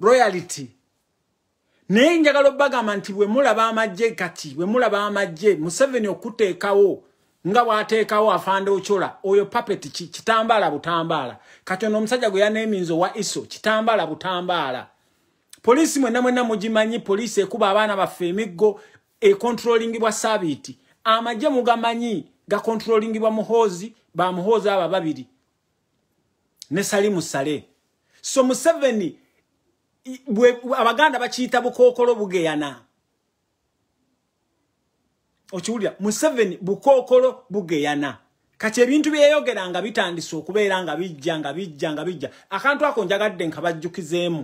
royality naye njagala obagamba nti bwe mulaba amagye kati bwe mulaba amagye museveni okuteekawo nga bw'ateekawo afanda okyola oyo papeti ki kitambaala butambaala kati ono omusajja gwe yaneeminza owa iso kitambaala butambaala poliisi mwenna mwenna mugimanyi poliisi ekuba abaana baffe emiggo ekontrolingibwa sabiiti amagye mugamanyi gakontrolingibwa muhoozi bamuhoozi aba babiri ne salimu sale so museveni abaganda bakiyita bukookolo bugeyana okiwulira museveni bukookolo bugeyana kati ebintu byeyogera nga bitandise okubeera nga bijja nga bijja nga bijja akantu ako njagadde nka bajjukizeemu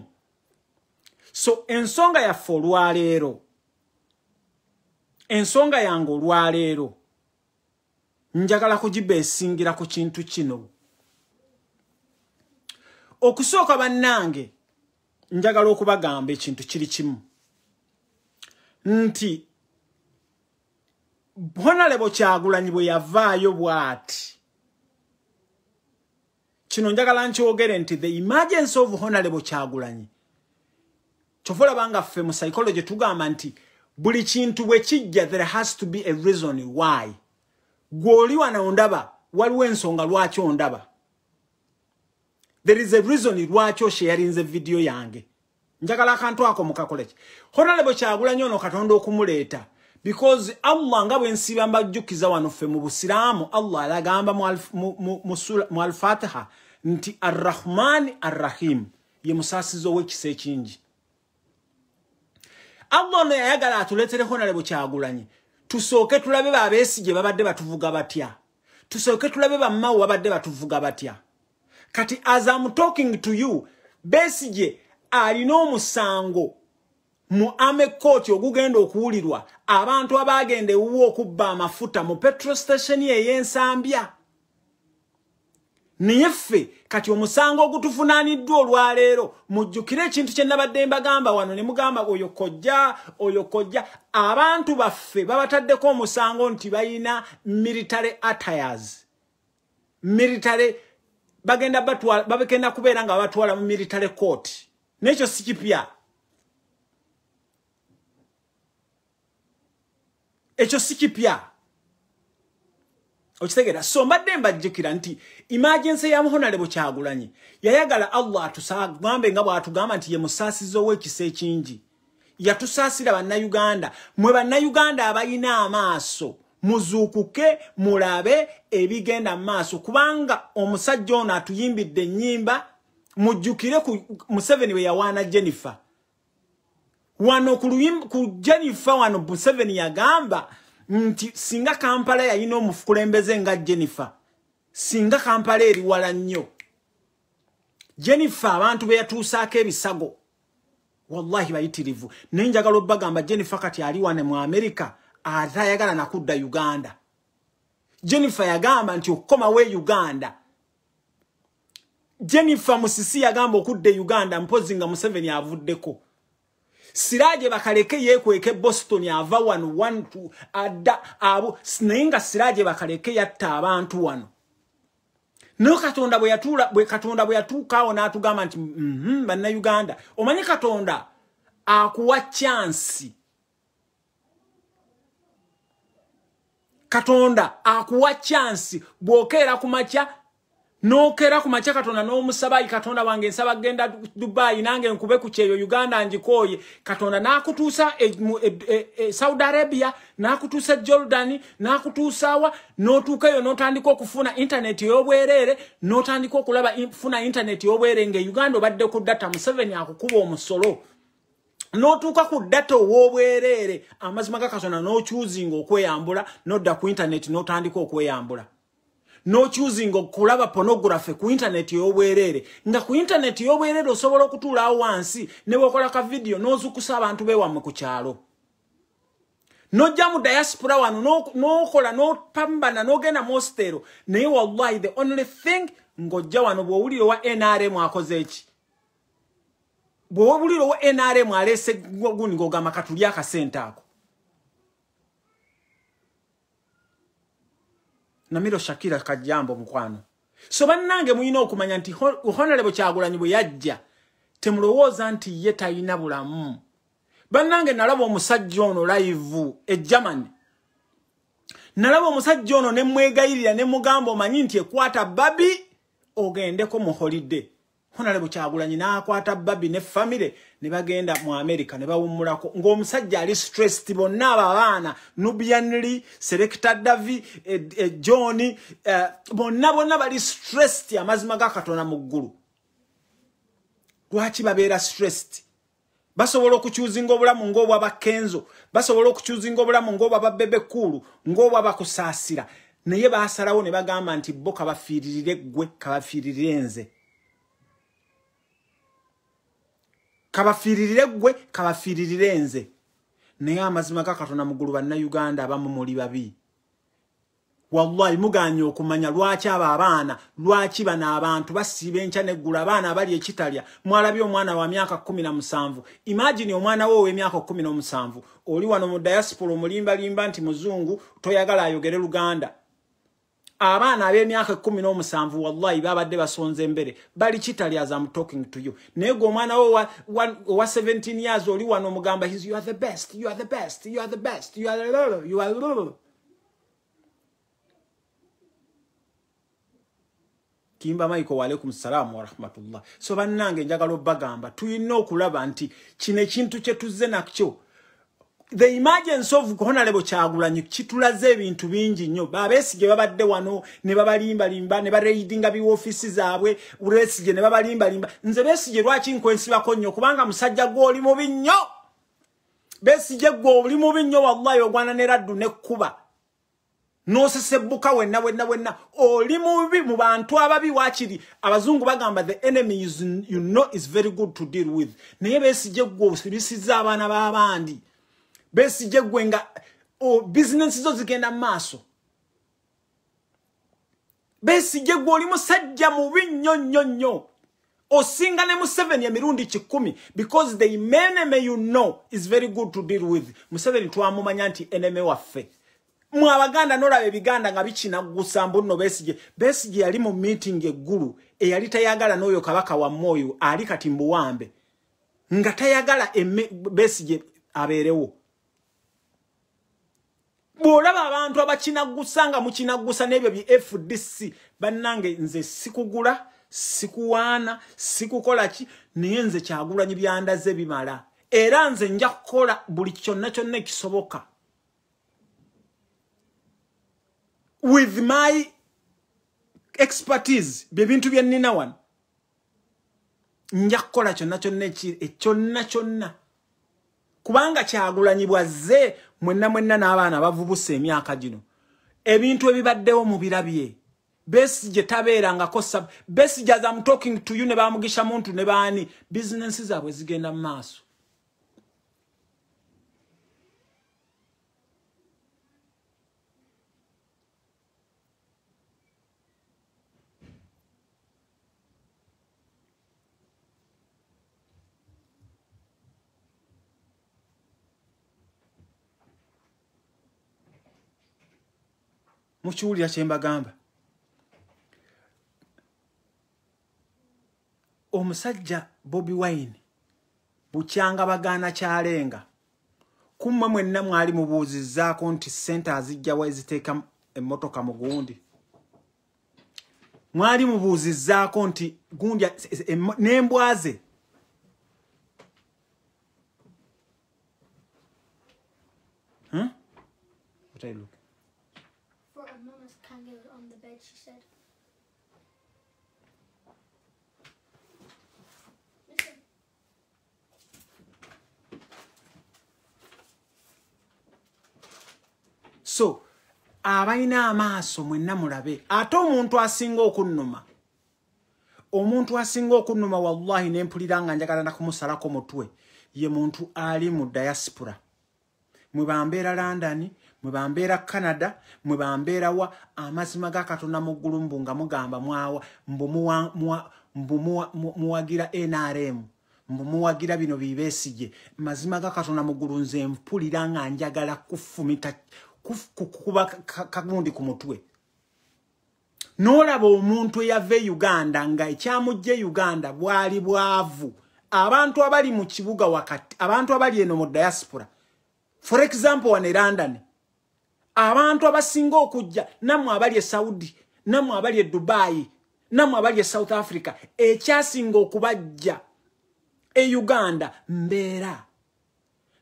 so ensonga yaffe olwaleero ensonga yange olwaleero njagala kugiba esingira ku kintu kino okusooka bannange njagala okubagamba ekintu kiri kimu nti bonalebo kyagulanyi bwe yavaayo bwati kino njagala nkyogere nti the emergency of honalebo kyagulanyi kyova olabanga ffe mu psychology tugamba nti buli kintu bwe kijja there has to be a reason why gw'oli wanaondaba waliwo ensonga lwaki ondaba there is a reason lwaki osharinze video yange njagala akantu ako mukakoleki honorable kyagulanyi ono katonda okumuleeta because allah nga bwe nsiiba mbajjukiza wano ffe mu busiraamu allah alagamba mu alfatiha nti arrahmani arrahim ye musaasizo w'ekisa ekingi allah ono yayagala atuleetere honorable kyagulanyi tusooke tulabe baabeesigye babadde batuvuga batya tusooke tulabe bamawu babadde batuvuga batya kati as I'm talking to you, besije alina omusango mu ame court ogugenda okuwulirwa abantu abagende uwo okubba amafuta mu petrol station eyensambya naye ffe kati omusango ogutufunaaniddwa olwaleero mujjukire ekintu kye nabadde mbagamba wano ne mugamba oyo kojja oyo kojja abantu baffe babataddeko omusango nti bayina military attires military bagenda batwala babekenda kubera nga batwala mu military court necho sikipya echo sikipya okitegera so mbadde mbajjukira nti emergency ya muhonalebo kyagulanyi yayagala allah atusagambe nga bwatugamba nti ye musaasizo w'ekisa ekingi yatusaasira bannayuganda mwe bannayuganda abalina amaaso muzuukuke mulabe ebigenda maaso kubanga omusajja ono atuyimbidde ennyimba mujjukire ku museveni we yawaana jennifer wano ku jennifer wano museveni yagamba nti singa kampala yayina omukulembeze nga jennifer singa kampala eriwala nnyo jennifer abantu beyatuusaako ebisago wallahi bayitirivu naye njagala obbagamba jennifer kati aliwane mu amerika atayagala nakudda uganda jennifer yagamba nti okukomawo uganda jennifer musisi yagamba okudda uganda mpozi nga museveni avuddeko siraje bakaleke yekweke boston ava wano wantu adda abo naye nga siraje bakaleke yatta abantu wano naye katonda bwe yatuula bwe katonda bwe yatuukaawo n'atugamba nti mhm, banna uganda omanyi katonda akuwa chansi mm -hmm, katonda akuwa chansi bwokeera kumakya nokeera kumakya katonda nomusabayi katonda wange nsaba genda dubayi nange nkube kukyeyo uganda njikoye katonda nakutuusa e, e, e, e, saudi arabia nakutuusa e jordani nakutuusawa notuukayo notandika okufuna intaneti eyobwerere notandika okulaba funa intaneti eyobwerere nga uganda obadde ku data museveni akukuba omusolo notuuka ku data ow'obwereere amazima ga katonda n'okyuzinga okweyambula nodda ku intaneti n'otandika okweyambula n'okyuzinga okulaba ponograhe ku intaneti ey'obwereere nga ku intaneti ey'obwereere osobola okutuulawo wansi ne bweokola ka vidiyo n'ozukusa abantu beewamme ku kyalo nojja mu diaspora wano n'okola n'opambana n'ogenda mostero naye wallahi the only thing ng'ojja wano bw'owulire owa nrm akoze eki bwobulira owa nrm alese guni ngaogamba katuli akasente ako namiro shakira kajambo mukwano so bannange mulina okumanya nti honorebo kyagulanyi bwe yajja temulowooza nti ye talina bulamu bannange nalaba omusajja ono live e germany nalaba omusajja ono nemwegayirira nemugamba omanyi nti ekwata babi ogendeko muholiday honale bukyagulanyi n'akwata babi ne famire ne bagenda mu amerika ne bawummulako ng'omusajja ali stressed bonna ababaana nubianli selecta davi eh, eh, john eh, bonna bonna bali stressed amazima ga katonda mu ggulu lwaki babeera stressed basobola okukyuzinga obulamu ng'obwa bakenzo basobola okukyuzinga obulamu ng'obwa babebe kuulu ng'obwa bakusaasira naye basalawo ne bagamba nti bo kabafiiririre ggwe kabafiirire nze kabafiririre gwe kabafiririre nze naye amazima gakatonda muggulu bannayuganda abamu muli babi wallahi muganye okumanya lwaki abo abaana lwaki bano abantu basiiba enkya neggulu abaana abali ekitalya mwalabye omwana wa myaka kumi na musanvu imagini omwana wo owemyaka kumi n'omusanvu oli wano mu diaspora omulimbalimba nti muzungu toyagala ayogere luganda abaana ab'emyaka ekumi n'omusanvu wallahi babadde basonza embere bali kitalyas am talking to you naye gwe omwana wo owa 17 years oli wano omugamba his you are the best you are the best you are the best you are the you are the kimba maiko waleikum salaamu warahmatullah so bannange njagala obbagamba tulina okulaba nti kino ekintu kye tuzze nakyo the emergence of honorable kyagulanyi kitulaze ebintu bingi nnyo babesige babadde wano ne babalimbalimba ne bareidinga biwoofiisi zaabwe besige ne babalimbalimba nze besige lwaki nkwensibako nnyo kubanga musajja gwe oli mubi nnyo besige gwe oli mubi nnyo wallahi ogwana ne raddu nekkuba nosesebuka wenna wenna wenna oli mubi mu bantu ababi wakiri abazungu bagamba the enemy is, you know, is very good to deal with naye besige gwe osirisiza abaana b'abandi ba besije gwenga o business zo zigenda maso besije gwoli musajja mu binyo nyo nyo osinga ne mu 7 ya mirundi 10 because the men may you know is very good to deal with museveni twamu manyanti eneme waffe mu abaganda nola bebiganda nga bichina gusambu no besije besije yali mu meeting eguru eyali tayagala noyo kabaka wa moyo ali kati mbuwambe nga tayagala besije aberewo bw'olaba abantu abakinagusa nga mukinagusa n'ebyo bi fdc bannange nze sikugula sikuwaana sikukola ki naye nze kyagulanyi byandaze bimala era nze nja kukola buli kyonna kyonna ekisoboka with my expertise bye bintu bye nnina wano nja kukola kyonna kyonna kyonna kyonna kubanga kyagulanyibwa zze mwenna mwenna n'abaana bavubusa emyaka gino ebintu ebibaddewo mubirabye besi gye tabeerangako besi jazamtalking to you ne bamugisha muntu ne baani bizinensi zaabwe zigenda mu maaso mukiwulira kyembagamba omusajja bobi wine bukyanga bagaana kyalenga kumme mwenna mwali mubuuzizzaako nti sente azijjawa eziteeka emmotoka mugundi mwali mubuuzizzaako nti gundi nembwaze Hmm? What I look. so abalina amaaso mwenna mulabe ate omuntu asinga okunnuma omuntu asinga okunnuma wallahi nempulira nga njagala nakumusalako mutwe ye muntu ali mu diaspora mwe bambeera london mwe bambeera canada mwe bambeera wa amazima ga katonda mu ggulumbu nga mugamba mwawa mbumuwagira nrm mbumuwagira bino bibeesije mazima ga katonda mu ggulu nze mpulira nga njagala kufumita kukuba kagundi ku mutwe n'olaba omuntu eyava e uganda nga ekyamujja e uganda bwali bwavu abantu abali mu kibuga wakati abantu abali eno mu diaspora for example wane london abantu abasinga okujja nammwe abali e saudi nammwe abali e dubayi nammwe abali e south africa ekyasinga okubajja e uganda mbeera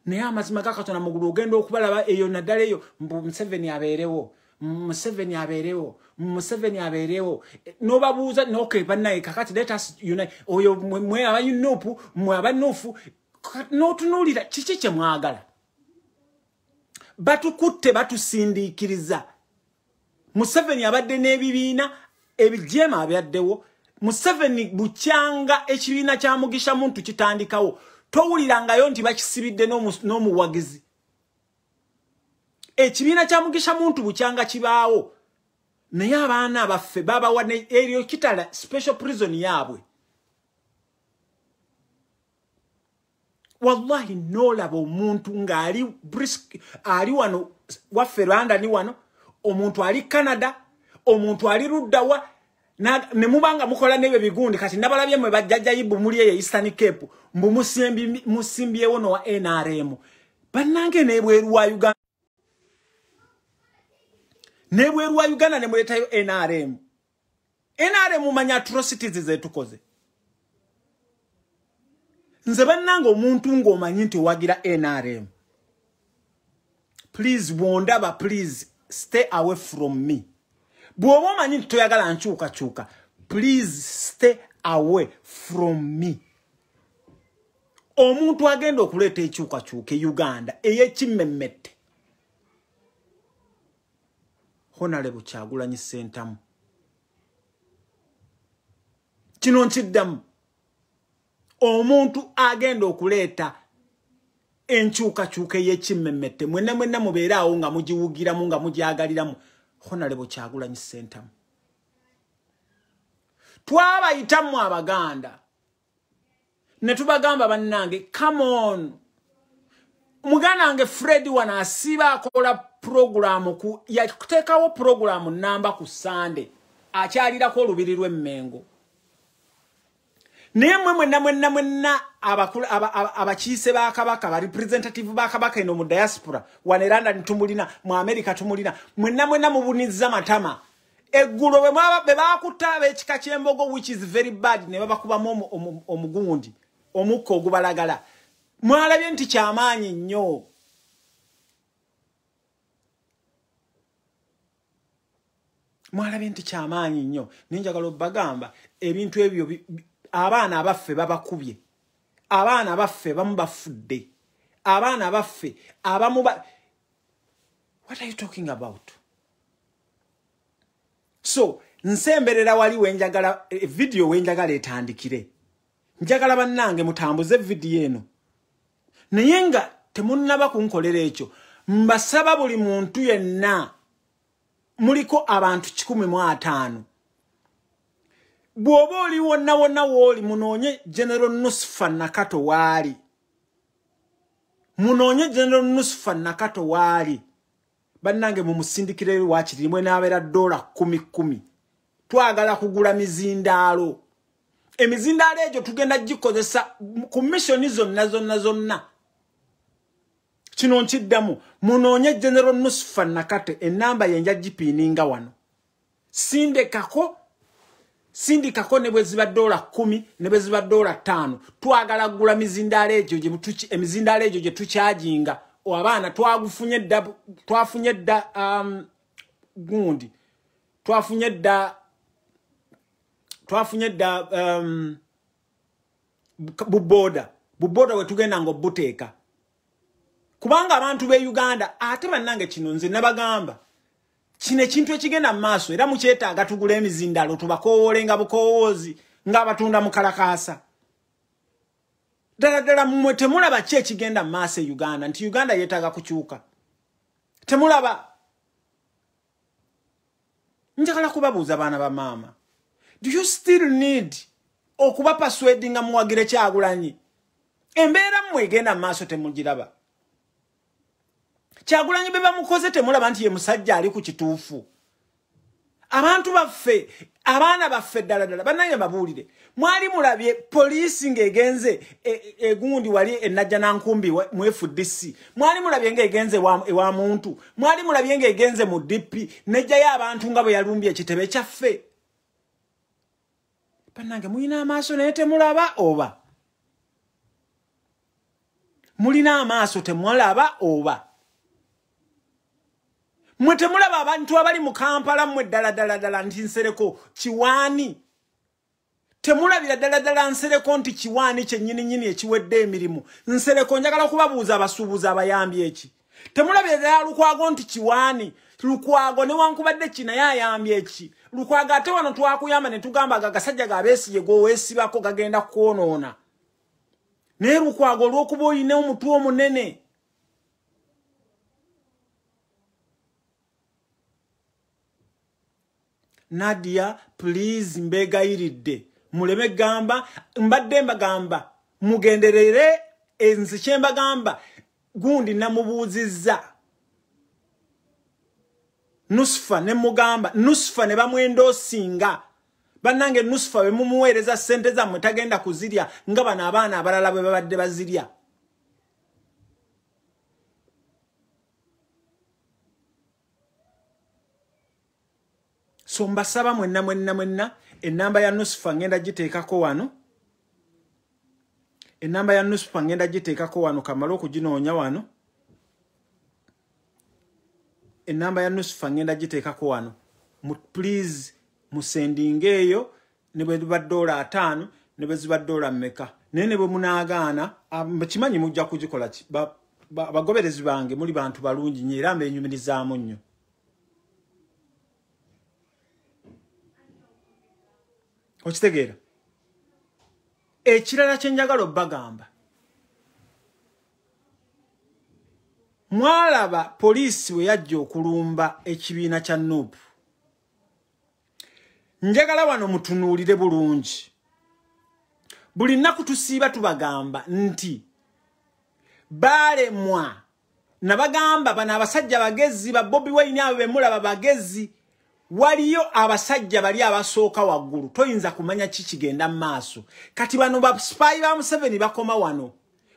naye amazima gakatonda mugulu ogenda okubalaba eyo naddala eyo museveni abeerewo museveni abeerewo museveni abeerewo nobabuuza nok banaye kakati oyo mwe abayunopu mwe abanufu notunuulira kiki kyemwagala batukutte batusindiikiriza museveni abadde n'ebibiina ebijema abyaddewo museveni bukyanga ekibiina kya mugisha muntu kitandikawo towulirangayo nti bakisibidde n'omuwagizi ekibiina kyamugisha muntu bukyanga kibaawo naye abaana baffe babawa eryo kitala special prison yaabwe wallahi noolaba omuntu ngaali wano waffe rwanda ni wano omuntu ali canada omuntu ali ruddawa ne mubanga mukola nebyo bigundi kati ndabalabye mwe bajjajja yibu muli eyo Eastern Cape mbu musimbi musimbi ewono wa NRM banange nebweru wa Uganda nebweru wa Uganda ne muleta yo NRM NRM manya atrocities ze tukoze nze banange omuntu ngo manyi nti wagira NRM please wonder please stay away from me bw'oba omanyi nti toyagala nkyukakyuka please stay away from me omuntu agenda okuleeta ekyukakyuka euganda eyekimemette honale bukyagulanyi sentamu kino nkiddamu omuntu agenda okuleeta enkyukakyuka eyekimemette mwenna mwenna mubeere awo nga mugiwugiramu nga mugyagaliramu honale bwekyagulanyi sentamu twabayitamu abaganda ne tubagamba bannange kamon muganda wange fred wano asiba akola puroguramu yakuteekawo puroguramu namba ku sande akyalirako olubiri lw'emmengo naye mwe mwenna mwenna mwenna abakiise aba, aba, aba bakabaka barepresentative bakabaka ino mu diaspora waneranda tumulina mu america tumulina mwenna mwenna mubuniza matama eggulo bebakutta abekika kyembogo which is very bad ne babakubamu omugundi omukka ogubalagala mwalabye nti kyamaanyi nnyo mwalabye nti kyamaanyi nnyo nenjagala obbagamba ebintu ebyo abaana abaffe babakubye abaana baffe bamu bafudde abaana baffe abamu what are you talking about so nsemberera wali wenjagala evidiyo eh, wenjagala etandikire njagala bannange mutambuze evidiyo eno naye nga temunaba kunkolera ekyo mbasaba buli muntu yenna muliko abantu kikumi mu ataano bw'oba oli wonna wonna w'oli munoonye genero nusufa nakato waali munoonye genero nusufa nakato waali bannange mumusindikire wakiri mwe naabeera dola kumi kumi twagala kugula mizindaalo emizindaalo egyo tugenda gikozesa ku missioni zonna zonna zonna kino nkiddamu munoonye genero nusufa nakate enamba yenjagipiininga wano sindekako sindikako ne bwe ziba dola kumi ne bwe ziba dola ttaano twagala gula mizindaalo egyo emizindaalo egyo gye tukyajinga abaana twagufunye dda twafunye dda um, gundi twafunye dda twafunye dda buboda um, buboda wetugenda nga obuteeka kubanga abantu be uganda ate bannange kino nze nabagamba kino ekintu ekigenda mu maaso era mukyetaaga tugula emizindalo tubakowoole nga bukowoozi ngaabatunda mukalakaasa ddala ddala mmwe temulaba ki ekigenda mu maaso e uganda nti uganda yeetaaga kukyuka temulaba njagala kubabuuza baana ba maama do you still need okuba paswedi nga muwagire kyagulanyi embeera mmwe egenda mu maaso temugiraba kyagulanyi be bamukoze temulaba nti ye musajja ali ku kituufu abantu baffe abaana baffe ddala ddala bannange babuulire mwali mulabye poliisi ng'egenze e, e, egundi wali enajja nankumbi mu fdc mwali mulabye ng'egenze ewa e muntu mwali mulabye ng'egenze mu dp nejjayo abantu nga bwe yalumbye ekitebe kyaffe bannange mulina amaaso naye temulaba oba mulina amaaso temulaba oba mwe temulaba abantu abali mu kampala mmwe ddaladaladala nti nsereko kiwaani temulabira ddaladala nsereko nti kiwaani kyennyininyini ekiwedde emirimu nsereko njagala kubabuuza abasuubuzi abayambi eki temulabira ddala lukwago nti kiwaani lukwago newankubadde kinaye ayambye eki lukwago ate wano twakuyamba netugamba ga gasajja gabeesiye gweowesibako gagenda kukwonoona naye lukwago olwokuba oyina omutwe omunene nadia please mbegayiridde muleme gamba mbadde mbagamba mugenderere enzi kyembagamba gundi namubuuzizza nusfa ne mugamba nusfa ne bamwendoosinga bannange nusfa bemumuweereza ssente zammwe tagenda kuzirya nga bano abaana abalala bwe babadde bazirya so mbasaba mwenna mwenna mwenna enamba ya nusufa ngenda giteekako wano enamba ya nusufa ngenda giteekako wano kamala okuginoonya wano enamba ya nusufa ngenda giteekako wano please musendinga eyo ne bwe ziba dola ataano ne bwe ziba dola mmeka naye ne bwe munaagaana kimanyi mujja kugikola ki bagoberezi bange muli bantu balungi nnyo era mbenyumirizaamu nnyo okitegeera ekirala kyenjagala obbagamba mwalaba poliisi we yajja okulumba ekibiina kya nuupu njagala wano mutunuulire bulungi buli nnaku tusiiba tubagamba nti baalemwa nabagamba bano abasajja bagezi babobi waini abo bemulaba bagezi waliyo abasajja bali abasooka waggulu toyinza kumanya kikigenda mumaaso kati bano baspayi ba museveni bakoma wano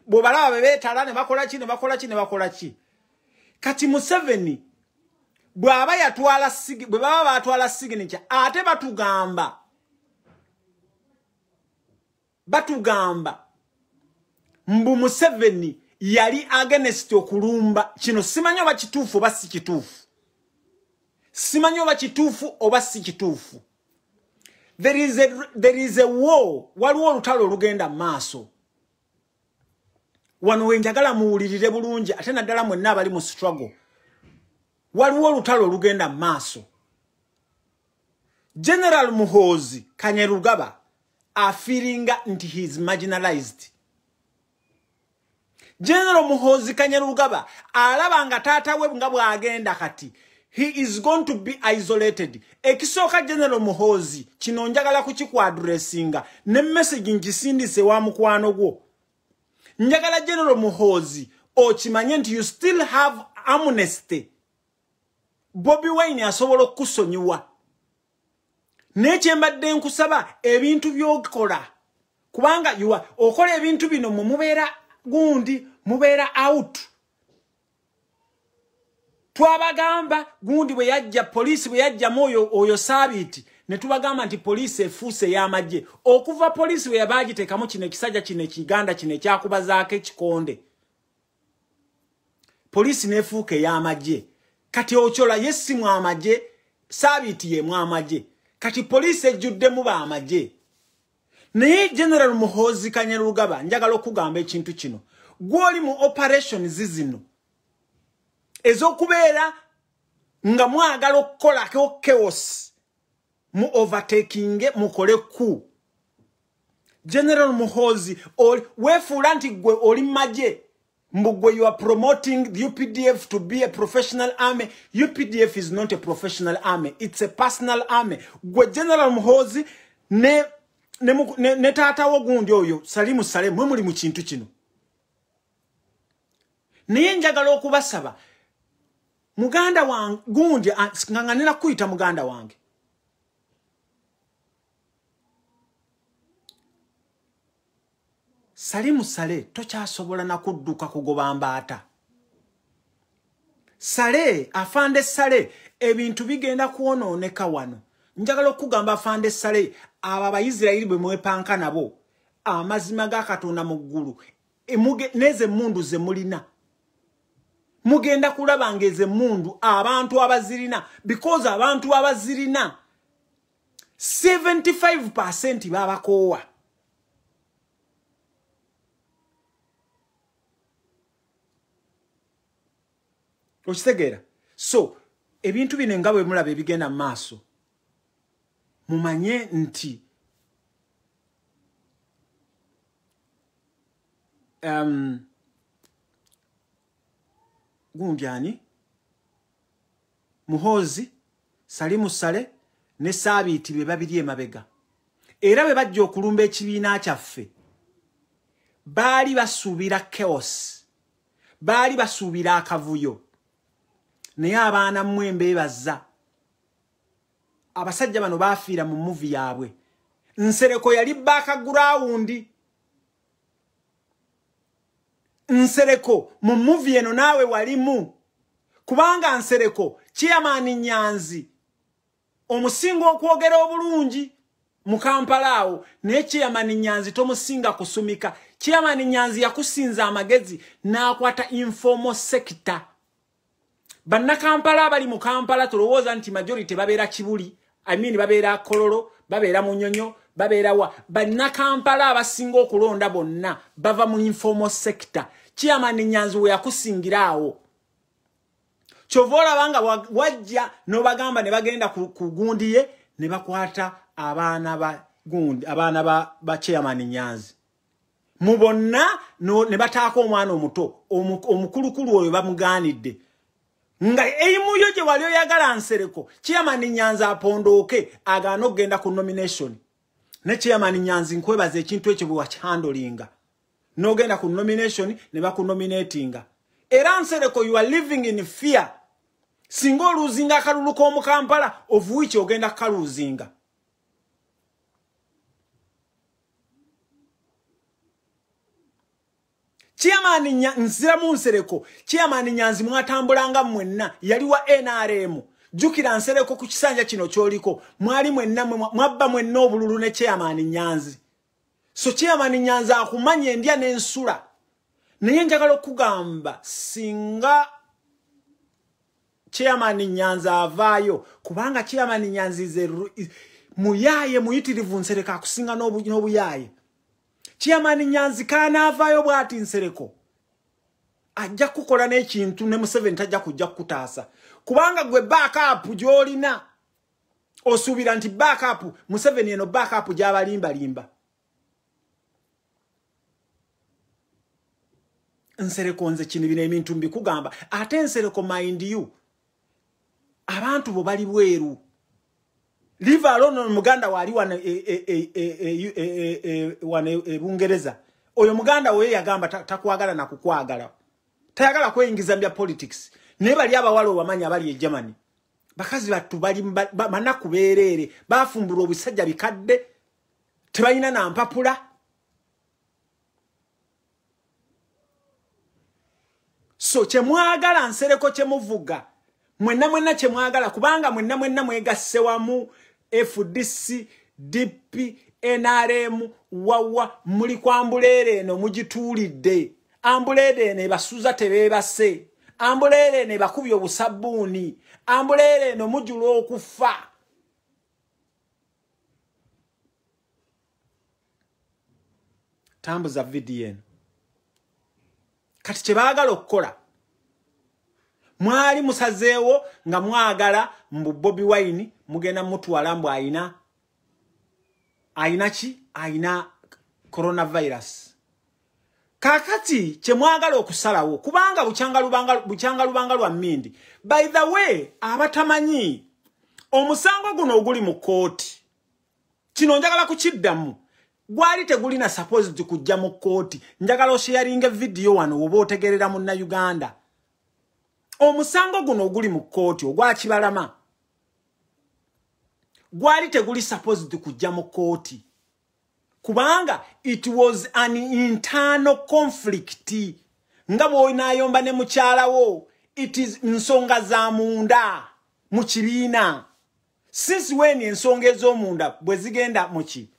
bwebalaba bebeetala nebakolaki nebakolaki nebakolaki kati museveni bwaba yatwala bwe baba batwala siginica ate batugamba batugamba mbu museveni yali agenesiti okulumba kino simanyi oba kituufu oba si kituufu simanyi oba kituufu oba si kituufu there is a wo waliwo olutalo olugenda maaso wano wenjagala muwulirire bulungi ate naddala mwenna abali mu struggle waliwo olutalo olugenda maaso general muhozi kanyerugaba afiringa nti he is marginalized general muhozi kanyerugaba alaba nga taata we nga bwagenda kati he is going to be isolated ekisooka general muhoozi kino njagala kukikwadressinga ne messagi nkisindise wa mukwano gwo njagala general muhoozi okimanye nti you still have amnesty bobi wine asobola okukusonyiwa naye kyembadde nkusaba ebintu byokola kubanga okola ebintu bino mwe mubeera gundi mubeera outu twabagamba gundi bwe yajja poliisi bwe yajjamu oyo oyo saabiiti ne tubagamba nti poliisi efuuse ey'amagye okuva poliisi bwe yabagiteekamu kino ekisajja kino ekiganda kino ekyakubazaako ekikonde poliisi neefuuka ey'amagye kati okyola ye si mw amagye saabiiti yeemu amagye kati poliisi ejjuddemu ba amagye naye general muhoozi kanyerugaba njagala okugamba ekintu kino gw'oli mu operation zizino ezokubeera nga mwagala okukolako chaos mu overtaking mukole ku general muhozi wefuula nti gwe oli mumaje mbugwe you are promoting the updf to be a professional army updf is not a professional army its a personal army gwe general muhozi ne, ne, ne, ne taatawo gundi oyo salimu salemu mwe muli mu kintu kino naye njagala okubasaba muganda wange gundi siŋaŋanira ah, kuyita muganda wange sali musale tokyasobola nakudduka kugoba mbaata sale afande sale ebintu bigenda kwonooneka wano njagala okugamba afande sale abo abaisirairi bwe mwepanka nabo amazima ga katonda mu ggulu e neze emundu ze mulina mugenda kulabanga ezemmundu abantu abazirina because abantu abazirina 75 babakoowa okitegeera so ebintu bino nga bwe mulaba ebigenda mu maaso mumanye nti um, gundi ani muhoozi salimusale ne saabiiti be babiri emabega era bwe bajja okulumba ekibiina kyaffe baali basuubira keos baali basuubira akavuyo naye abaana mmwe mbeebaza abasajja bano baafiira mu muvi yaabwe nsereko yali baakagurawundi nsereko mu muvi eno naawe walimu kubanga nsereko kiamaani nyanzi omusinga okwogera obulungi mu kampala awo naye kiamaani nyanzi tomusinga kusumika kiamaani nyanzi yakusinza amagezi n'akwata infomo sekita bannakampala abali mu kampala tolowooza nti majority babeera kibuli i mean babeera kololo babeera munyonyo babeerawa bannakampala abasinga okulonda bonna bava mu infomo secta kiamani nyanzi we yakusingiraawo kyova olaba nga wajja n'obagamba ne bagenda ku gundi ye ne bakwata abaana ba gundi abaana ba chairmani nyanzi mu bonna ne bataako omwana omuto omukulukulu oyo bamugaanidde nga eimuyo gye wali oyagala nsereko chairmani nyanzi apondooke agaana okugenda ku nomination ne chairman nyanzi nkwebaza ekintu ekyo bwe wakihandolinga n'ogenda ku nomination ne bakunominatinga era nsereko you are living in fear singa oluzinga akalulu k'omukampala ovuwiki ogenda kukaluuzinga chairman nzira mu nsereko chairman nyanzi mwatambulanga mwenna yali wa nrm jukira nsereko ku kisanja kino kyoliko mwali mwenna mwabba mwenna obululu ne kyeyamaani nyanzi so kyeyamaani nyanzi akumanya endya n'ensula naye njagala okugamba singa kyeyamaani nyanzi avaayo kubanga kyeyamaani nyanzi ze muyaaye muyitirivu nsereko akusinga n'obuyaaye kyeyamaani nyanzi kanaavaayo bw'ati nsereko ajja kukola n'ekintu ne museveni tajja kujja kukutaasa kubanga gwe bakapu gyolina osuubira nti bakapu museveni eno bakapu gyabalimbalimba nsereko nze kino bino ebintu mbikugamba ate nsereko mind you abantu bwe bali bweru live alone muganda waali wano ebungereza oyo muganda weye yagamba takwagala nakukwagala tayagala kweyingiza mbya politics naye bali abawala obamanyi abali e germany bakazi battu bali manaku bereere bafumbula obusajja bikadde tebalina nampapula so kyemwagala nsereko kyemuvuga mwenna mwenna kyemwagala kubanga mwenna mwenna mwegasse wamu fdc dp nrm wawa muli ku ambuleere eno mugituulidde ambuleere eno ebasuza tebeebase ambuleera eno ebakubya obusabbuuni ambuleera eno mujula okufa tambuza vidiyo eno kati kyebaagala okukola mwali musazeewo nga mwagala mbu bobi wayini mugenda mutwala mbu ayina ayina ki ayina coronavirusi kakati kyemwagala okusalawo kubanga bukyanga lubanga lwa mindi by the way abatamanyi omusango guno oguli mu kooti kino njagala kukiddamu gwali tegulina supposed kujja mu kooti njagala osheyaringa evidiyo wano woba otegerera munnauganda omusango guno oguli mu kooti ogwa kibalama gwali teguli supposed kujja mu kooti kubanga it was an internal conflict nga bwonayomba ne mukyalawo it is nsonga za munda mu kibiina since weni ensonga ez'omunda bwe zigenda muki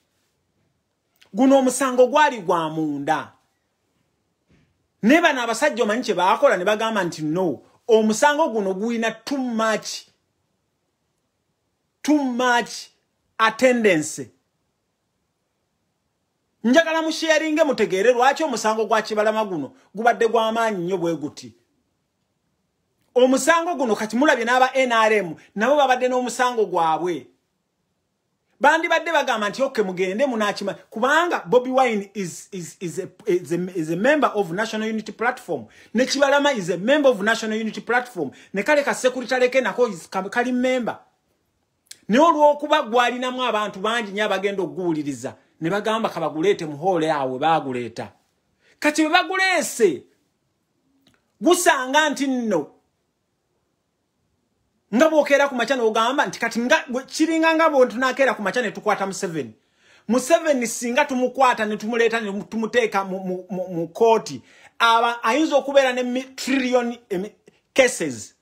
guno omusango gwali gwa munda naye bano abasajja omanyi kye baakola ne bagamba nti no omusango guno gulina tmach tmach attendence njagala musheringe mutegeere lwaki omusango gwa kibalama guno gubadde gw'amaanyi nnyo bwe guti omusango guno kati mulabye n'aba nrm nabo babadde n'omusango gwabwe bandibadde bagamba nti oke mugende munakima kubanga bobby wine is, is, is, a, is, a, is a member of national unity platform ne kibalama is a member of national unity platform ne kale kasekuritaleke nako kali member naye olw'okuba gwalinamu abantu bangi nye abagenda okuguwuliriza ne bagamba kabaguleete muhoole awo we baguleeta kati we baguleese gusanga nti nno nga bwokeera ku maca nogamba nti kati kiringa nga bwetunakeera ku maca netukwata mu seven mu seven singa tumukwata netumuleeta netumuteeka mu kooti ayinza okubeera ne trillion cases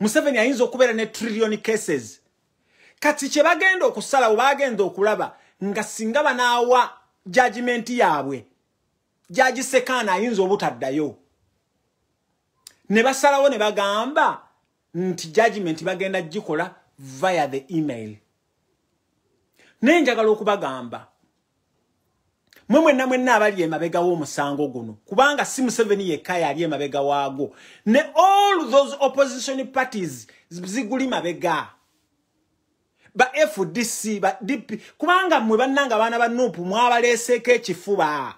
museveni ayinza okubeera ne trillion cases kati kye bagenda okusalawo baagenda okulaba nga singa banaawa jajimenti yaabwe jagisekaana ayinza obutaddayo ne basalawo ne bagamba nti jajimenti bagenda gikola via the email naye njagala okubagamba mwe mwenna mwenna abali emabegawo omusango guno kubanga si museveni yekka yali emabega waago ne all those opposition parties ziguli mabega ba fdc ba dp kubanga mwe bannanga abaana ba nuupu mwabaleeseeko ekifuba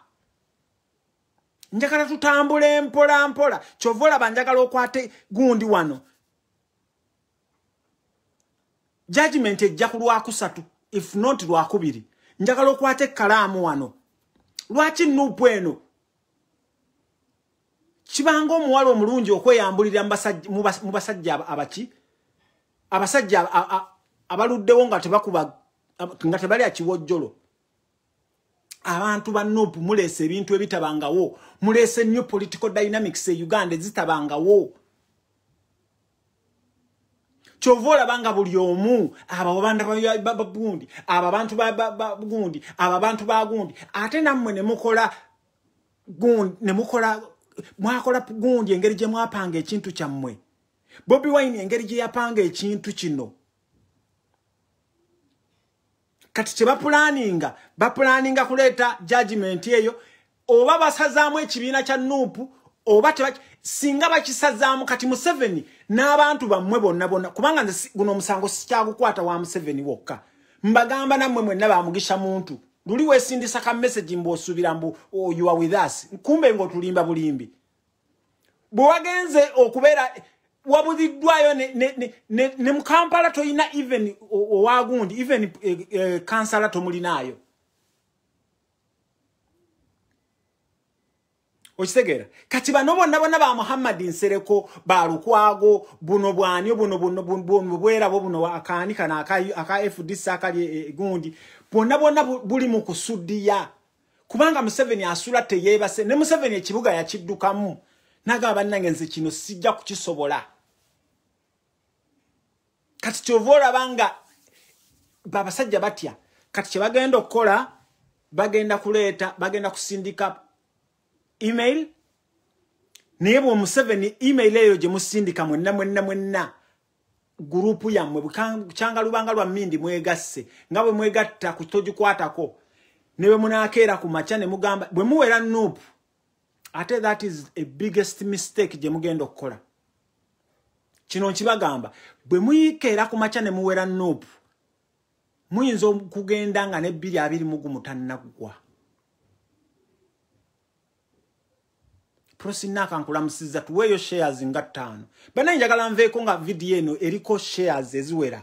njagala tutambula empola mpola kyova olaba njagala okwate gundi wano jajiment ejja ku lwakusatu if not lwakubiri njagala okwate ekalaamu wano lwaki nuupu eno kibanga omuwala omulungi okweyambulira mu basajja abaki abasajja abaluddewo nga tebalya kiwojjolo abantu banop mulese ebintu ebitabangawo mulese new political dynamics e uganda ezitabangawo kyova olabanga buli omu ababanda babagundi abo abantu bagundi abo abantu bagundi ate nammwe nemukola mwakola gundi engeri gye mwapanga ekintu kyammwe bobi wine engeri gye yapanga ekintu kino kati tebapulaninga bapulaninga kuleeta jajimenti eyo oba basazaamu ekibiina kya nuupu oba singa bakisazaamu kati museveni n'abantu bammwe bonna bonna kubanga guno omusango sikyagukwata wa museveni wokka mbagamba nammwe mwenna bamugisha muntu luli weesindisa ka meseji mbwosuubira mbu oh, you are with us kumbe ngaotulimba bulimbi bwe wagenze okubeera wabuziddwayo ne mukampala tolina even owagundi even eh, eh, kansala tomulinaayo okitegeera kati bano bonna bonna ba muhammadi nsereko balukwago buno bwani buno bwerabo buno akaani kano aka fdc akali egundi eh, bonna bonna buli mu kusudiya kubanga museveni asula teyebase ne museveni ekibuga yakiddukamu nagaba bannange nze kino sijja kukisobola kati kyova olaba nga abasajja batya kati kyebagenda okukola bagenda kuleeta bagenda kusindika email naye bwe museveni email eyo gyemusindika mwenna mwenna mwenna gurupu yammwe bukyanga lubanga lwa mindi mwegasse nga bwe mwegatta ku togikwatako nebwe munakeera ku maca nemugamba bwe muwera nup ate that is a biggest mistake gyemugenda okukola kino nkibagamba bwe muyikeera ku maca ne muwera nuupu muyinza okugenda nga nebbiri abiri mugumu tannaggwa prosinakankulamusiza tuweeyo shares nga ttaano bana njagala nveeko nga vidiyo eno eriko shares eziwera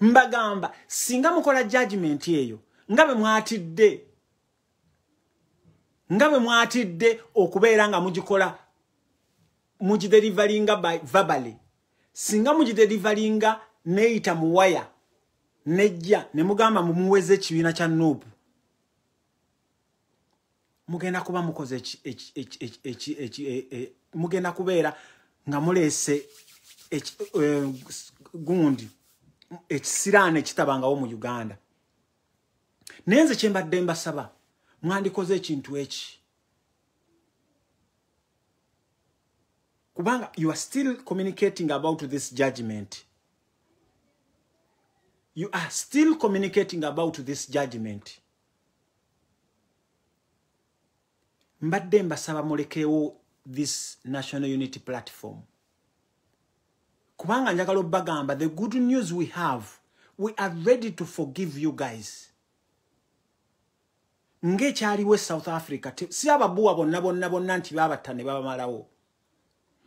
mbagamba singa mukola jajiment eyo nga bwe mwatidde nga bwe mwatidde okubeera nga mugikola mugiderivalinga vabale singa mugiderivalinga neyita muwaya nejja nemugamba mumuweze ekibiina kya nuupu mugenda kuba mukoze e, e, mugenda kubeera nga mulese e, gundi ekisiraana ekitabangawo mu uganda naye nze kyembadde mbasaba mwandikoze ekintu eki kubanga you are still communicating about this judgment you are still communicating about this judgment mbadde mbasaba mulekewo this national unity platform kubanga njagala obbagamba the good news we have we are ready to forgive you guys ngaekyaliwo e south africa si ababuwa bonna bonna bonna nti babatta ne babamalawo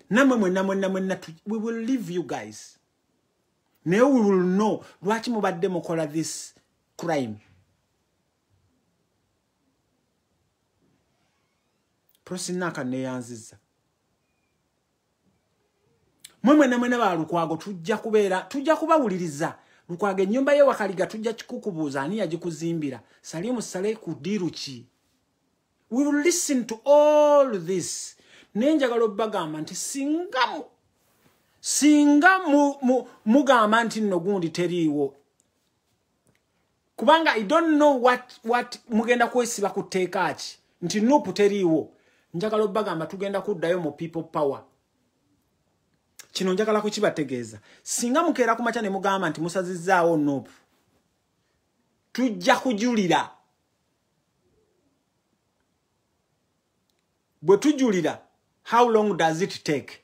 namwe mwenna mwenna mwenna we will leave you guys naye we will know lwaki mubadde mukola this crime prosinaka neyanziza mwe mwena mwena ba lukwago tujja kubeera tujja kubawuliriza lukwago ennyumba ye wakaliga tujja kikukubuuza ani yagikuzimbira salimu sale ku diru ki we will listen to all this naye njagala obbagamba nti singamu singa mugamba nti nno gundi teriiwo kubanga i don't know what, what mugenda kwesiba ku tteeka ki nti nupu teriiwo njagala obbagamba tugenda kuddayo mu people power kino njagala kukibategeeza singa mukeera ku makya ne mugamba nti musazizzaawo nupu tujja kujulira bwe tujulira how long does it take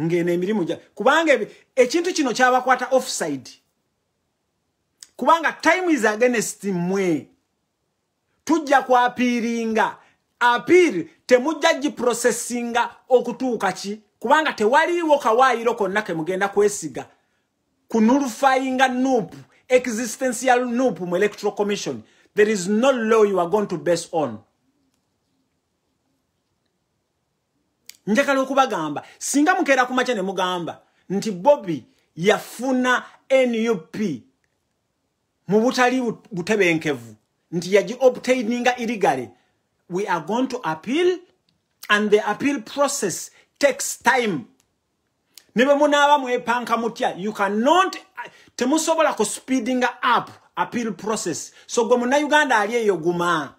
ngene emirimu ja kubanga ekintu kino kyabakwata offside kubanga time is against mwe tujja kwapiringa apir temujja giprocessinga okutuuka ki kubanga tewaliiwo kawaayiro konna ke mugenda kwesiga ku nulufayinga noop existential noop mu electoral commission there is no law you are going to base on njagala okubagamba singa mukeera kumakya ne mugamba nti bobi yafuna nup mu butali butebenkevu nti yagi obtaininga irigale we are going to appeal and the appeal process takes time ne bwe munaaba mwepanka mutya you cannot temusobola ku speedinga up appeal process so gwe munauganda ali eyo guma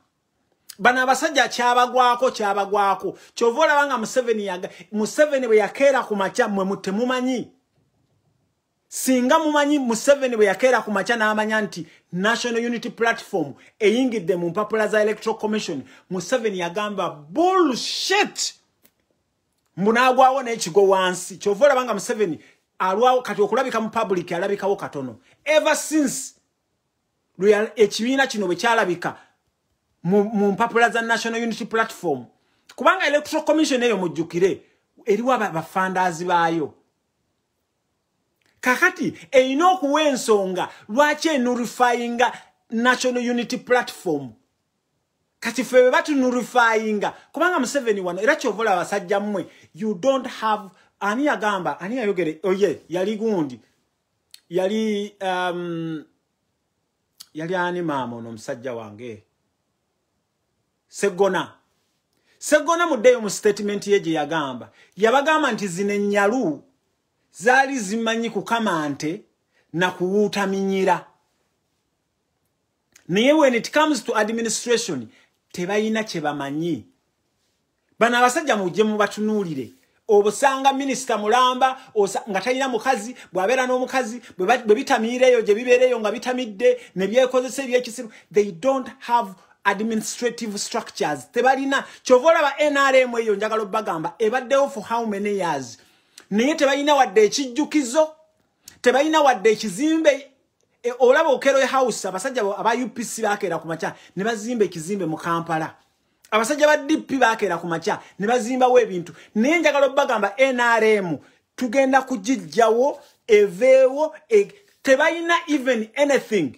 bano abasajja kyabagwako kyabagwako kyova olaba nga museveni bwe yakeera ku maca mwemutemumanyi singa mumanyi museveni bwe yakeera ku maca n'amanya nti national unity platform eyingidde mu mpapula za electoral commission museveni yagamba bullshit mbu n'agwawo n'ekigo wansi kyova olaba nga museveni alwawo kati okulabika mu public alabikawo katono ever since ekibiina kino bwe kyalabika mu mpapula za national unity platform kubanga electoral commission eyo mujjukire eriwo bafandaazi baayo kakati eyina okuwa ensonga lwaki enurifayinga national unity platform kati ffe bwe batunurifayinga kubanga museveni wano era kyovola abasajja mmwe you don't have ani yagamba ani yayogere oye oh yali gundi yali um, yali ani maama ono omusajja wange segona segona muddeyo mu statement ye gye yagamba yabagamba nti zino ennyalu zaali zimanyi kukama nte nakuwuuta minyira naye when it comes to administration tebayina kye bamanyi bano abasajja mujje mubatunuulire obusanga minisita mulamba nga talina mukazi bwabeera n'omukazi bwe bitamiireyo gye bibeereyo nga bitamidde nebyekozesa ebyekisiru they don't have administrative structures tebalina kyova olaba nrm eyo njagala obagamba ebaddewo for how many years naye tebalina wadde ekijjukizo tebalina wadde ekizimbe e, olaba okero house abasajja aba upc bakeera ku maca ne bazimba ekizimbe mu kampala abasajja ba dp bakeera ku maca ne bazimbawo ebintu naye njagala obagamba nrm tugenda kugijjawo eveewo e, tebalina even anything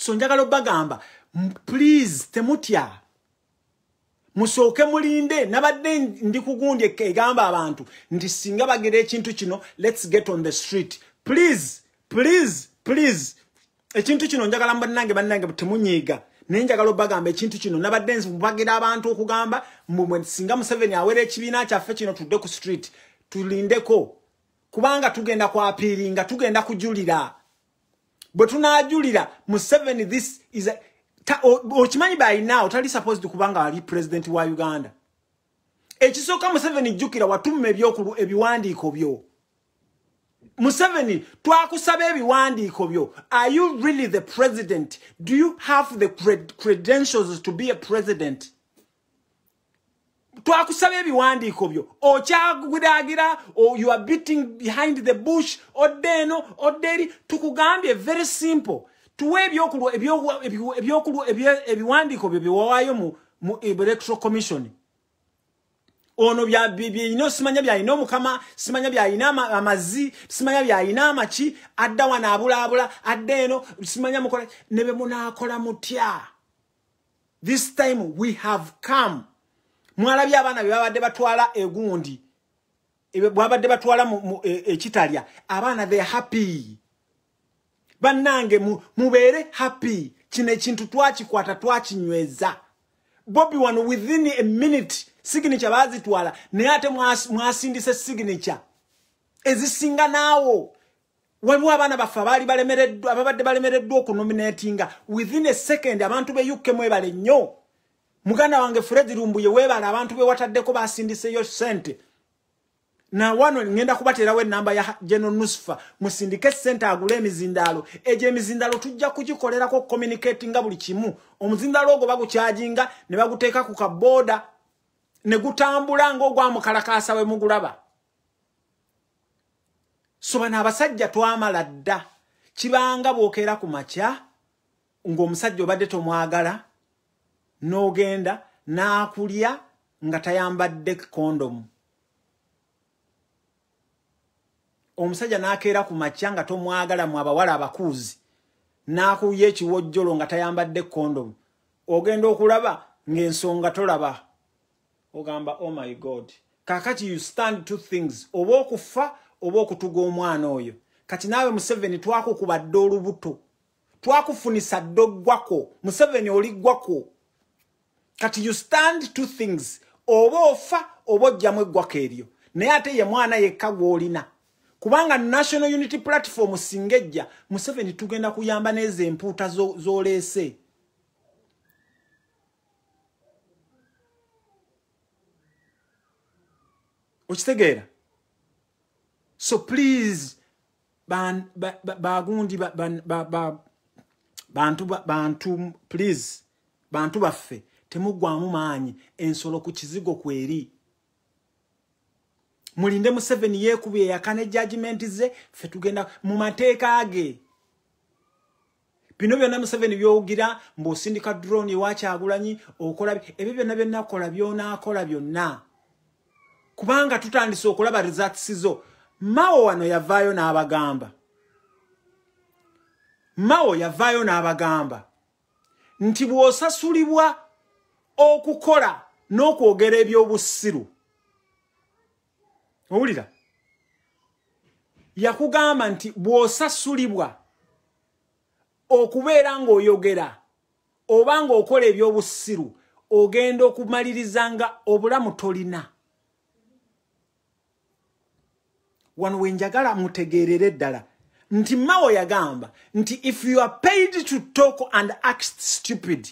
so njagala obbagamba please temutya musooke mulinde nabadde ndikugundi egamba abantu nti singa bagera ekintu kino lets get on the street please please please ekintu kino njagala mubannange bannange temunyiiga naye njagala obbagamba ekintu kino nabadde mubagira abantu okugamba mbwe singa museveni awera ekibiina kyaffe kino tudde ku street tulindeko kubanga tugenda kwapiiringa tugenda kujulira bwe tunajulira mu seven this is a, ta, o, okimanyi byinaw tali supposed kubanga ali president wa uganda ekisooka museven jjukira watumma ebiwandiiko byo museven twakusaba ebiwandiiko byo are you really the president do you have the credentials to be a president twakusaba ebiwandiiko byo okyakuragira you are beating behind the bush odde eno odde eri tukugambye very simple tuwe ebiwandiiko byo byewawaayo mu electoral commission ono byina simanya byalina omukama simanya byalina amazi simanya byalina amaki adda wano abulaabula adda eno simanya mukola nebemunaakola mutya this time we have come mwalabye abaana be babadde batwala egundi bwabadde batwala e, ekitalya abaana the happy bannange mubeere happy kino ekintu twakikwata twakinyweza bobi wano within a minute signature bazitwala naye ate mwasindise signature ezisinga naawo waliwo abaana baffe ababadde balemereddwa okunominatinga within a second abantu beyukkemu ebale nnyo muganda wange fredi lumbuye webala abantu be wataddeko basindiseyo sente na wano ngenda kubateerawo enamba ya geno nusfa musindike sente agula emizindaalo egyo emizindaalo tujja kugikolerako communicati nga buli kimu omuzindaalo ogwo bagukyajinga ne baguteeka ku kabooda ne gutambula ngaogwa mukalakaasa we mugulaba so bano abasajja twamala dda kibanga bwokeera ku makya ng'omusajja obadde tomwagala n'ogenda n'akulya nga tayambadde kondomu omusajja n'akeera ku makya nga tomwagala mu abawala abakuuzi n'akulya ekiwojjolo nga tayambadde kondomu ogenda okulaba ng'ensonga tolaba ogamba oh my god kakati you stand two things oba okufa oba okutuga omwana oyo kati naawe museveni twakukubadde olubuto twakufunisa dde oggwako museveni oliggwako kati you stand two things oba ofa oba ojjamu eggwako eryo naye ate ye mwana yekka gw'olina kubanga national unity platform singa ejja museveni tugenda kuyamba neezo empuuta zoleese okitegeera so please bagundi bantu bantu please bantu baffe ba, ba, ba, ba, ba, ba, ba, ba, temugwamu maanyi ensolo ku kizigo kweri mulinde museveni yeekubi eyakana ejjagimenti ze ffe tugenda mu mateeka ge bino byonna museveni byowugira mbwosindika drone ewakyagulanyi okola ebyo byonna byonakola byonaakola byonna kubanga tutandise okulaba results zo mawo wano yavaayo n'abagamba mawo yavaayo n'abagamba nti bw'osasulibwa okukola n'okwogera ebyobusiru owulira yakugamba nti bw'osasulibwa okubeera ng'oyogera oba ng'okola ebyobusiru ogenda okumalirizanga obulamu tolina wano wenjagala mutegeerere eddala nti mawo yagamba nti if you are paid to talk and act stupid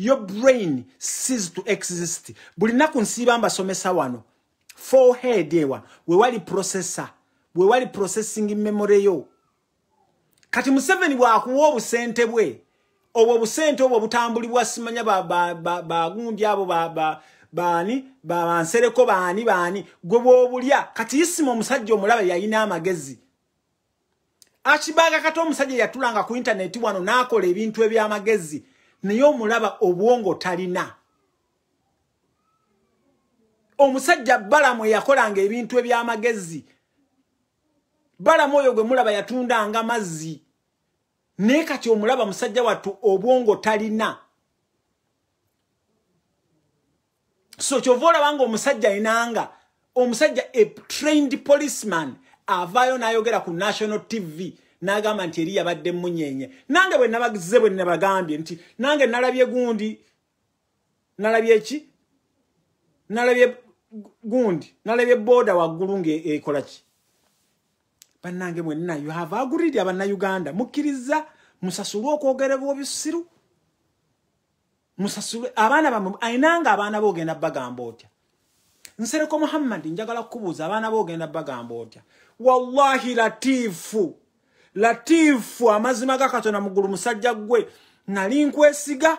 your brain ceased to exist. Bulinaku nsiba amba somesa wano. Forehead yewa. Wewali processor. Wewali processing memory yo. Kati museveni waku wobu sente we. Obobu sente obobu tambuli wasimanya ba ba ba ba gundi abo ba ba bani ba ansereko bani bani gobobu lia kati isimo musajjo mulaba ya ina amagezi achibaga kato musajjo yatulanga ku internet wano nakole ebintu ebya amagezi naye omulaba obwongo talina omusajja balamu eyakolanga ebintu ebyamagezi balamu oyo gwe mulaba yatundanga mazzi naye kati omulaba musajja wattu obwongo talina so kyova olabanga omusajja inanga omusajja a trained policeman avaayo n'ayogera ku national tv n'agamba nti eri yabadde munyeenye nange bwe nabagize bwe nabagambye nti nange nalabye gundi nalabye ki nalabye gundi nalabye boda waggulu ngaekola e-, ki bannange mwenna you have agreed abannayuganda mukkiriza musasule okwogerebwa obusiru musasule abaana bamwe ayinanga abaana boogenda bagamba otya nsereko muhammadi njagala kukubuuza abaana boogenda bagamba otya wallahi latiifu latifu amazima ga katonda mugulu musajja gwe nali nkwesiga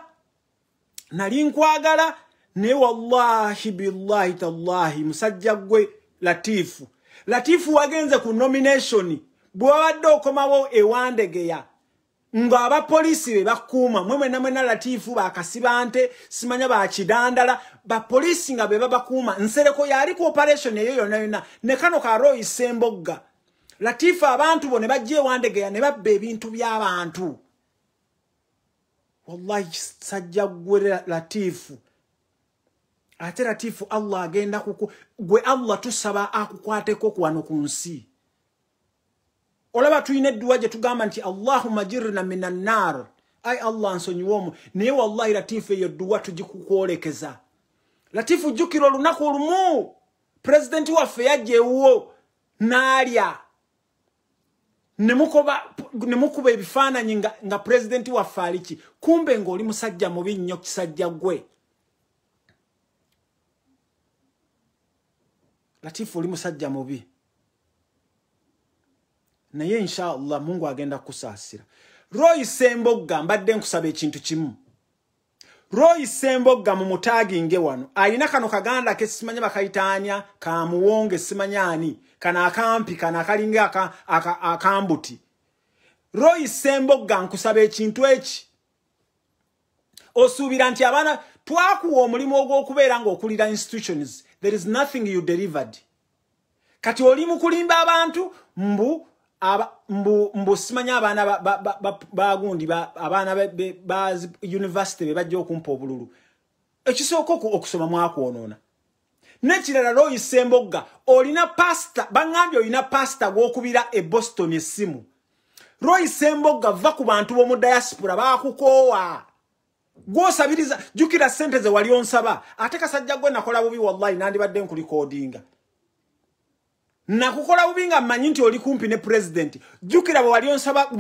nali nkwagala naye wallahi billahi tallahi musajja gwe latifu latifu wagenze ku nomination bwewabadde okomawo ewandegeya ng'abapoliisi be bakuuma mwe mwena mwena latifu bakasiba nte simanya bakidandala bapoliisi nga beba bakuuma nsereko yaliku operation eyo yonayona ne kano ka royisa embogga latifa abantu bo ne bajja ewandegeya ne babba ebintu by'abantu wallahi kisajja gwe latifu ate latifu allah agenda kuku gwe allah tusaba akukwateko kuwano ku nsi olaba tulina edduwa gye tugamba nti allahuma jirna min annar ai allah nsonyiwomu naye wallahi latifu eyo dduwa tugikukwolekeza latifu jukira olunaku olumu pulezidenti waffe yajja ewwo n'alya nemukuba ebifaananyi nga pulezidenti waffe aliki kumbe ng'oli musajja mubi nnyo kisajja gwe latifu oli musajja mubi naye insha allah mungu agenda kukusaasira royisembogga mbadde nkusaba ekintu kimu royisembogga mu mutaaginge wano alina kano kaganda kesimanya bakayitaanya kamuwonge simanya ani kano akampi kano akalinga aka, aka, akambuti roi sembogga nkusaba ekintu eki osuubira nti abaana twakuwa omulimu ogw'okubeera ng'okulira institutions there is nothing you delivered kati oli mukulimba abantu mbu mbu simanyi abaana bagundi abaana ba university be bajja okumpa obululu ekisooka okusoma mwakwonoona nekirala loyisa emboga olina pasta bangambye olina pasta gwokubira e boston essimu loyisa emboga va ku bantu bomu diaspora bakukoowa gwosabiriza jukira sente ze wali onsaba ate kasajja gwe nakola bubi wallahi nandibadde nkulikodinga nakukola bubi nga mmanyi nti oli kumpi ne pulezidenti jjukira bwe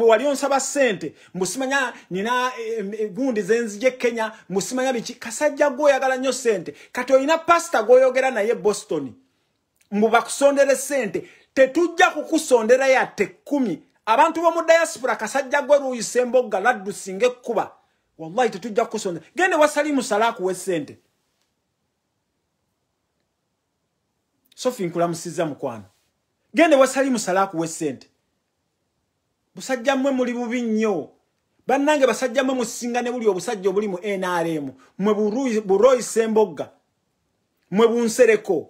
wali onsaba ssente musimanya nina eh, eh, gundi zenzija ekenya musimanya biki kasajja gweoyagala nnyo ssente kati olina pasita gwoyogera naye boston mbu bakusondere ssente tetujja kukusonderayo ate kkumi abantu b'omu dayasipula kasajja gwe luyisa embogga laddusinga ekkuba wallahi tetujja kukusondera gende wasalimu sala akuwa essente sofinkulamusiza mukwano genda wasalimusale akuwa esente busajja mmwe muli bubi nnyo bannange basajja mmwe musingane buli obusajja obuli mu nrm mmwe buroyisa embogga mmwe bunsereko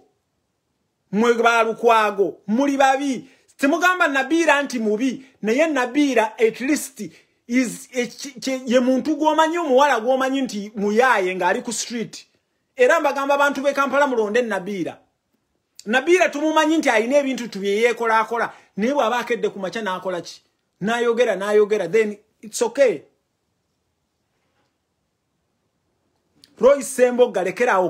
mmwe balukwago muli babi temugamba nabiira nti mubi naye nabiira at least eh, ye muntu gwomanyi omuwala gwomanyi nti muyaye ng'ali ku street era mbagamba abantu b'ekampala mulonde nabiira nabira tumumanyi nti alina ebintu tubyeyeekola akola naye bw'aba akedde ku makya n'akola ki n'ayogera n'ayogera then its okay roise mboga lekeraawo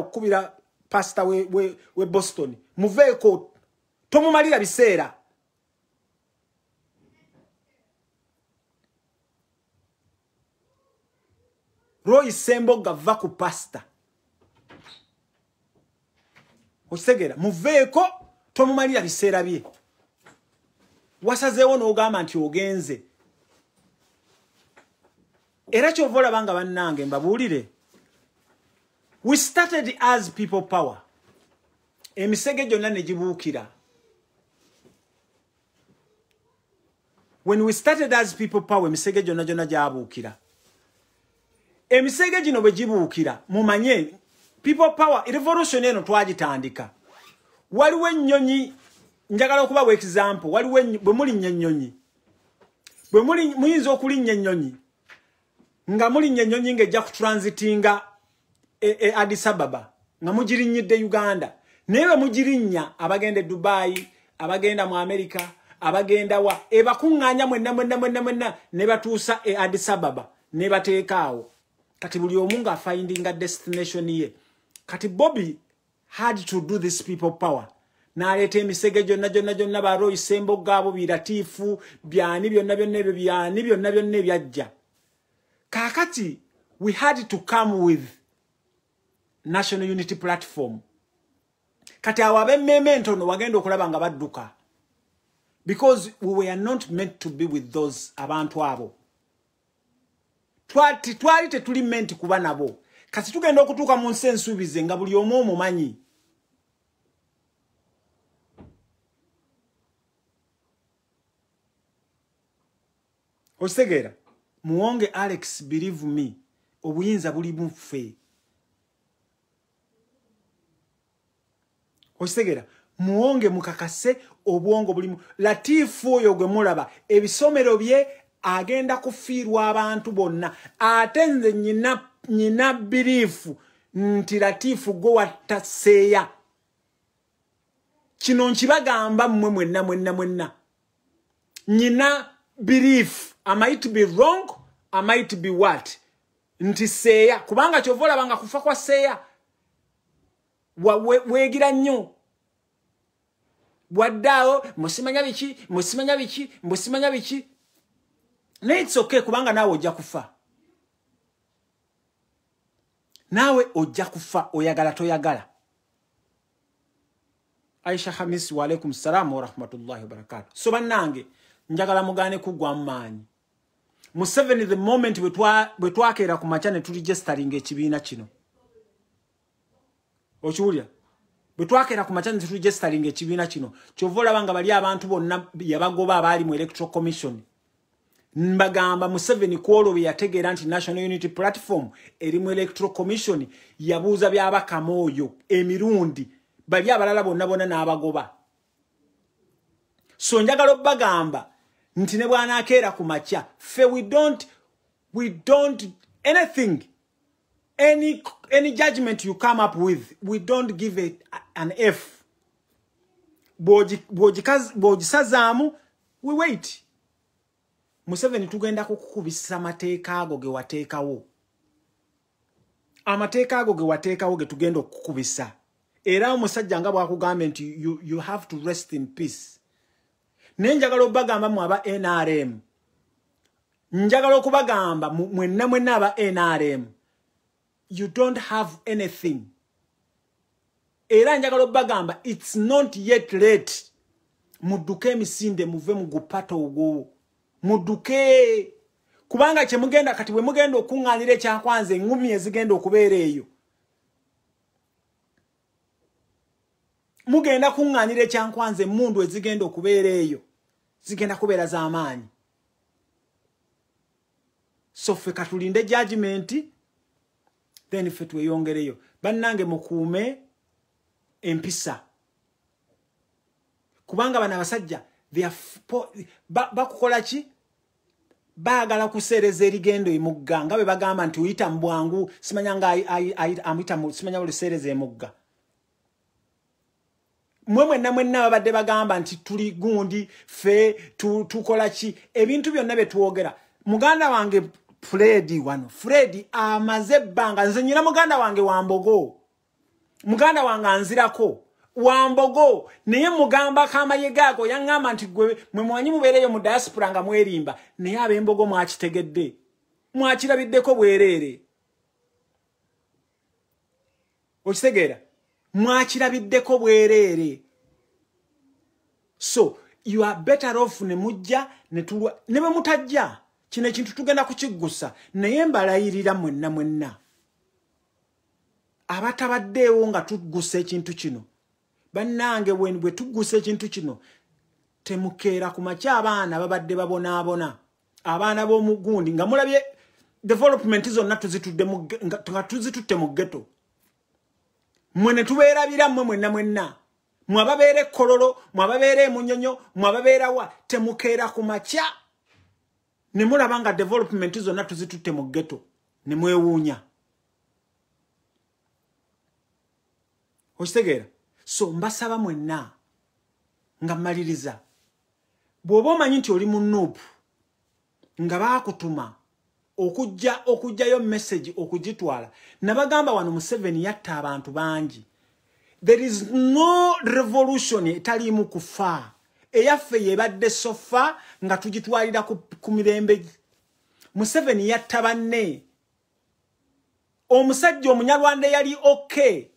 okukubira pasita we, we, we boston muveeko tomumalira biseera roise mboga va ku pasita osegera muveeko tomumalira biseera bye wasazeewo n'ogamba nti ogenze era kyova olaba nga bannange mbabuulire we started as people power emisege gyonna ne gibuukira when we started as people power emisege gyonna gyonna gyabuukira emisege gino bwe gibuukira mumanye people power revolution eno twagitandika waliwo ennyonyi njagala okuba we example waliwo bwe muli nnyonyi bwe muli muyinza okulinnya ennyonyi nga muli nnyonyi ng'ejja kutransitinga e, e, addis ababa nga mugirinnyidde uganda naye bwe mugirinnya abagenda e dubayi abagenda mu amerika abagenda wa ebakuŋŋanya mwenna mwenna mwenna mwenna nebatuusa e addis ababa nebateeka awo kati buli omu ng'afindinga destination ye kati bobby had to do this people power naleeta emisege gyonna gyonna gyonna baroyisa emboga abo biratiifu byani byonna byonna ebyo byani byonna byonna ebyajja kaakati we had to come with national unity platform kati awo abemmeme entono wagenda okulaba nga badduka because we were not meant to be with those abantu abo twali tetuli meant kuba nabo kati tugenda okutuuka mu nsi ensuubize nga buli omu omumanyi okitegeera muwonge alex believe me obuyinza buli muffe okitegeera muwonge mukakase obwongo bulimu latiifu oyo gwe mulaba ebisomero bye agenda kufiirwa abantu bonna ate nze nyinapu nyina biriifu nti latiifu gwe watta seeya kino nkibagamba mmwe mwenna mwenna mwenna nyina biriifu amight be wrong amight be what nti seeya kubanga kyova olabanga kufa kwa seeya weegira we, nnyo waddeawo musimanya biki musimanya biki musimanya biki naye it's okay kubanga naawe ojja kufa naawe ojja kufa oyagala toyagala aisha hamis waalaikum salaamu warahmatullahi wabarakaatu so bannange njagala mugane kuggwamu maanyi mu seven the moment bwe twakeera ku maca ne tulijestaringa ekibiina kino okiwulya bwe twakeera ku maca ne tulijestaringa ekibiina kino kyova olaba nga bali abantu bonna yabagoba abaali mu electoral commission mbagamba museveni kwolwo bwe yategeera nti national unity platform erimu electoral commission yabuuza byabakama oyo emirundi bali abalala bonna bonna n'abagoba so njagala obbagamba nti ne bwanaakeera ku makya fe we don't, we don't anything any, any judgment you come up with we don't give it an f bwogisazaamu we wait museveni tugenda kukukubisa amateeka ago gewateekawo amateeka ago gewateekawo getugenda okukubisa era omusajja nga bwakugambye nti you, you have to rest in peace naye njagala okubagamba mu aba nrm njagala okubagamba mwenna mwenna aba nrm you don't have anything era njagala okubagamba its not yet late mudduke emisinde muve mu gupata ogwowo muduke kubanga kyemugenda kati bwe mugenda okuŋŋaanira ekyakwanza eŋŋumi ezigenda okubeera eyo mugenda kuŋŋaanira ekyankwanza emundu ezigenda okubeera eyo zigenda kubeera z'amaanyi so ffe katulinde jajimenti then ffe tweyongereyo bannange mukuume empisa kubanga bano abasajja bakukola ki baagala kusereza erigendo emugga nga bwe bagamba nti oyita mu bwangu simanya nga amuyita simanya oliseereza emugga mwe mwenna mwenna babadde bagamba nti tuli gundi ffe tukola ki ebintu byonna bye twogera muganda wange fredi wano fredi amaze ebbanga nze nyina muganda wange wambogo muganda wange anzirako wambogo naye mugamba kamayiga ako yaŋŋamba nti gwe mwe mwanyi mubeereyo mu dayasipula nga mwerimba naye ab'embogo mwakitegedde mwakirabiddeko bwereere okitegeera mwakirabiddeko bwereere so you are better off ne mujja netulwa ne bwe mutajja kino ekintu tugenda kukiggusa naye mbalayirira mwenna mwenna abatabaddeewo nga tuggusa ekintu kino bannange bwe tuggusa ekintu kino temukeera ku maki abaana babadde babonaabona abaana b'omugundi nga mulabye development zonna nga tuzitutte mu ghetto mwe ne tubeerabira mmwe mwenna mwenna mwababeera ekkololo mwababeera emunyonyo mwababeera wa temukeera ku makya ne mulaba nga development zonna tuzitutte mu ghetto ne mwewuunya okitegeera so mbasaba mwenna nga mmaliriza bw'oba omanyi nti oli mu nuupu nga baakutuma okujja okujjayo meseji okugitwala nabagamba wano museveni yatta abantu bangi there is no revolution etaliimu kufa eyaffe yebadde sofa nga tugitwalira ku, ku mirembe museveni yatta banne omusajja omunyalwanda yali okay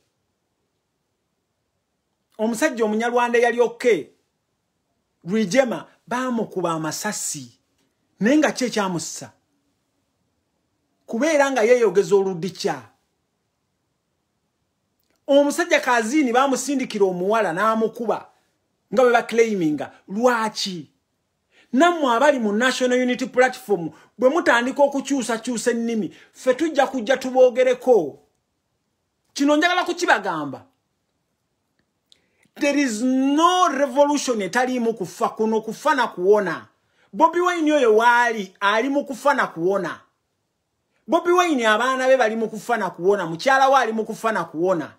omusajja omunyalwanda yali oke rigema baamukuba amasasi naye nga ki ekyamussa kubeera nga yeeyogeza oludikya omusajja kaziini baamusindikira omuwala n'amukuba nga bwe bakleyiminga lwaki nammwe abali mu national unity platform bwe mutandika okukyusakyusa ennimi ffe tujja kujja tuboogereko kino njagala kukibagamba there is no revolution etaliimu kufa kuno kufa na kuwona bobi wine oyo waali ali mu kufa na kuwona bobi wine abaana be bali mu kufa na kuwona mukyala we ali mu kufa na kuwona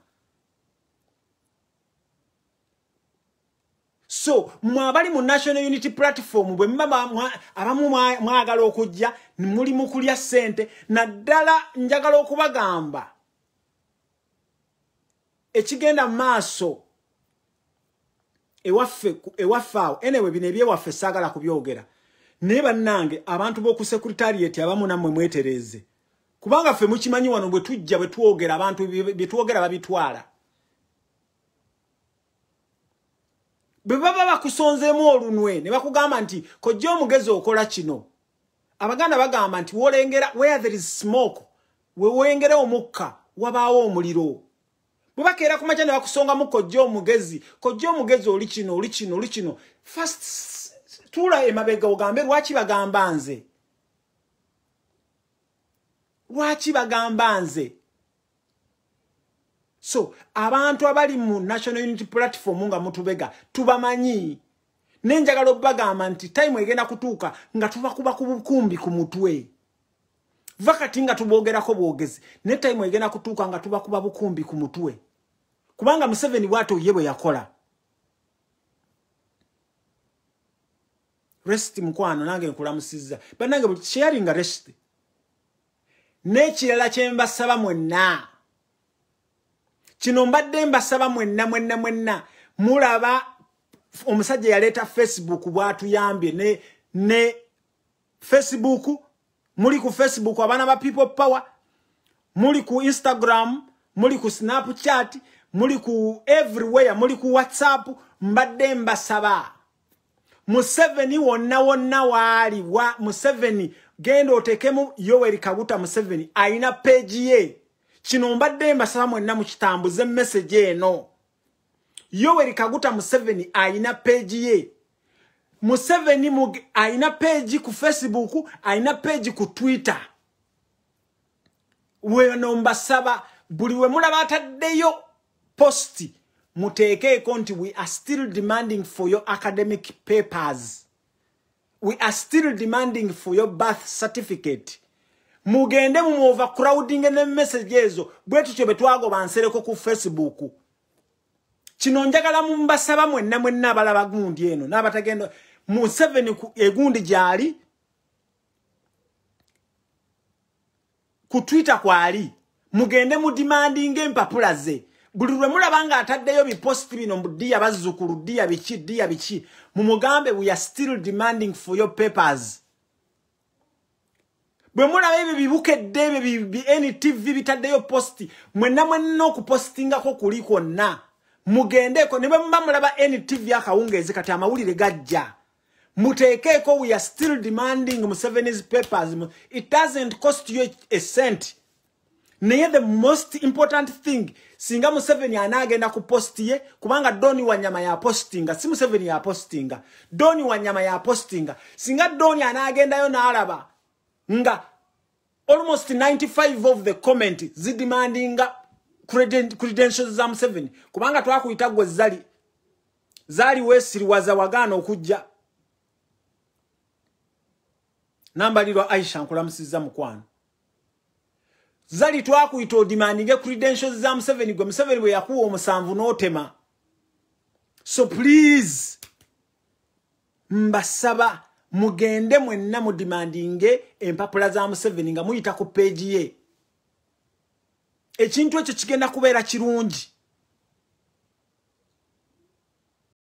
so mwe abali mu national unity platform bwe mbaba abamu mwagala okujja muli mu kulya ssente naddala njagala okubagamba ekigenda mu maaso ewaffe ewaffe awo enewe bino ebyewaffe saagala kubyogera naye bannange abantu b'okusekuritarieti abamu nammwe mwetereeze kubanga ffe mukimanyi wano bwe tujja bwe twogera abantu byetwogera babitwala bwe baba bakusonzeemu olunwe ne bakugamba nti kojja omugezi okola kino abaganda bagamba nti wolengera where there is smoke we wengere omukka wabaawo omuliro bwebakeera kumakya ne bakusongamu kojja omugezi kojja omugezi oli kino oli kino oli kino fast tuula emabega ogambe lwaki bagamba nze lwaki bagamba nze so abantu abali mu national unity platform nga mutubega tubamanyi nenjagala obubagamba nti tayimu egenda kutuuka nga tuva kuba ku bukumbi ku mutwe vakati nga tubwogerako bwogezi ne tayimu egenda kutuuka nga tuba kuba bukumbi ku mutwe kubanga museveni bwati oye bwe yakola resiti mukwano nange nkulamusizza banange kyeyali nga resiti n'ekirala kye mbasaba mwenna kino mbadde mbasaba mwenna mwenna mwenna mulaba omusajja yaleeta facebook bwatuyambye ne, ne facebook muli ku facebook abaana ba people power muli ku instagram muli ku snapchat muli ku everywhere muli ku whatsapp mbadde mbasaba museveni wonna wonna waali wa museveni genda otekemu yoweri kaguta museveni alina peegi ye kino mbadde mbasaba mwenna mukitambuze emmeseji eno yoweri kaguta museveni alina peegi ye museveni alina peegi ku facebook alina peegi ku twitter weno mbasaba buli we mulaba ataddeyo posti muteekeeko nti we are still demanding for your academic papers we are still demanding for your birth certificate mugende mumuova crowdinge ne message ezo bwe tutyo betwagoba nsereko ku facebook kino njagala mumbasaba mwenna mwenna abalaba gundi eno n'abatagenda mu seven egundi gyali ku twitter kwali mugende mudimandinga empapula ze buli lwe mulaba ng'ataddeyo biposti bino mu ddiya bazzukulu ddiya biki ddiya biki mumugambe we are still demanding for your papers bwe mulaba ebyo bibukedde ebyo ntv bitaddeyo posti mwenna mwenna okupostingako kuli kwonna mugendeeko ne bwe muba mulaba ntv akawungeezi kati amawulire gajja muteekeeko we are still demanding museveni's papers it doesn't cost you a cent naye the most important thing singa museveni anaagenda ku posti ye kubanga doni wanyama yapostinga si museveni yapostinga doni wanyama yapostinga singa doni anaagendayo naalaba nga almost 95 of the comment zidimandinga credentials za museveni kubanga twakuyita gwe zali zali wesiriwaza wagaana okujja nambalirwa aisha nkulamusiza mukwano zali twakuyita odimandinga credentials za museveni gwe museveni bwe yakuwa omusanvu n'otema so please mbasaba mugende mwenna mudimandinge empapula za museveni nga muyita ku peegi ye ekintu ekyo kigenda kubeera kirungi